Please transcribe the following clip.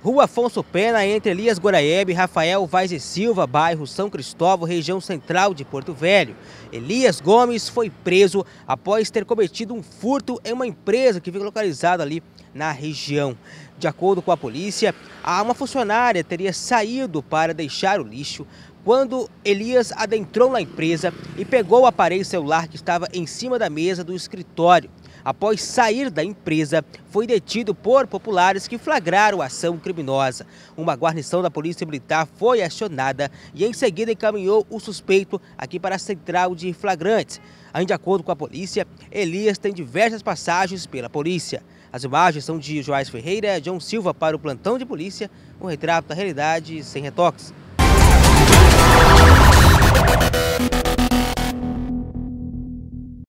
Rua Afonso Pena, entre Elias Goraeb, Rafael Vaz e Silva, bairro São Cristóvão, região central de Porto Velho. Elias Gomes foi preso após ter cometido um furto em uma empresa que fica localizada ali na região. De acordo com a polícia, uma funcionária teria saído para deixar o lixo quando Elias adentrou na empresa e pegou o aparelho celular que estava em cima da mesa do escritório após sair da empresa, foi detido por populares que flagraram a ação criminosa. Uma guarnição da Polícia Militar foi acionada e em seguida encaminhou o suspeito aqui para a central de flagrantes. Ainda de acordo com a polícia, Elias tem diversas passagens pela polícia. As imagens são de Joás Ferreira, John Silva para o plantão de polícia, um retrato da realidade sem retoques.